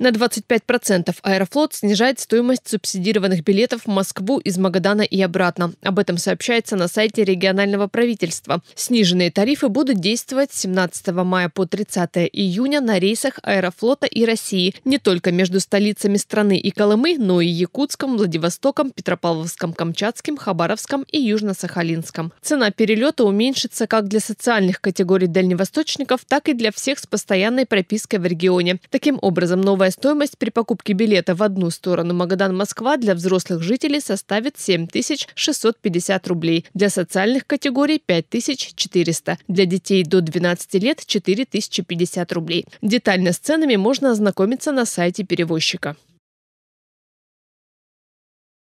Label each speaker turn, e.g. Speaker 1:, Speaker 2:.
Speaker 1: На 25% Аэрофлот снижает стоимость субсидированных билетов в Москву из Магадана и обратно. Об этом сообщается на сайте регионального правительства. Сниженные тарифы будут действовать с 17 мая по 30 июня на рейсах Аэрофлота и России не только между столицами страны и Колымы, но и Якутском, Владивостоком, Петропавловском, Камчатским, Хабаровском и Южно-Сахалинском. Цена перелета уменьшится как для социальных категорий дальневосточников, так и для всех с постоянной пропиской в регионе. Таким образом, новая Годовая стоимость при покупке билета в одну сторону Магадан-Москва для взрослых жителей составит 7650 рублей, для социальных категорий 5400, для детей до 12 лет 4050 рублей. Детально с ценами можно ознакомиться на сайте перевозчика.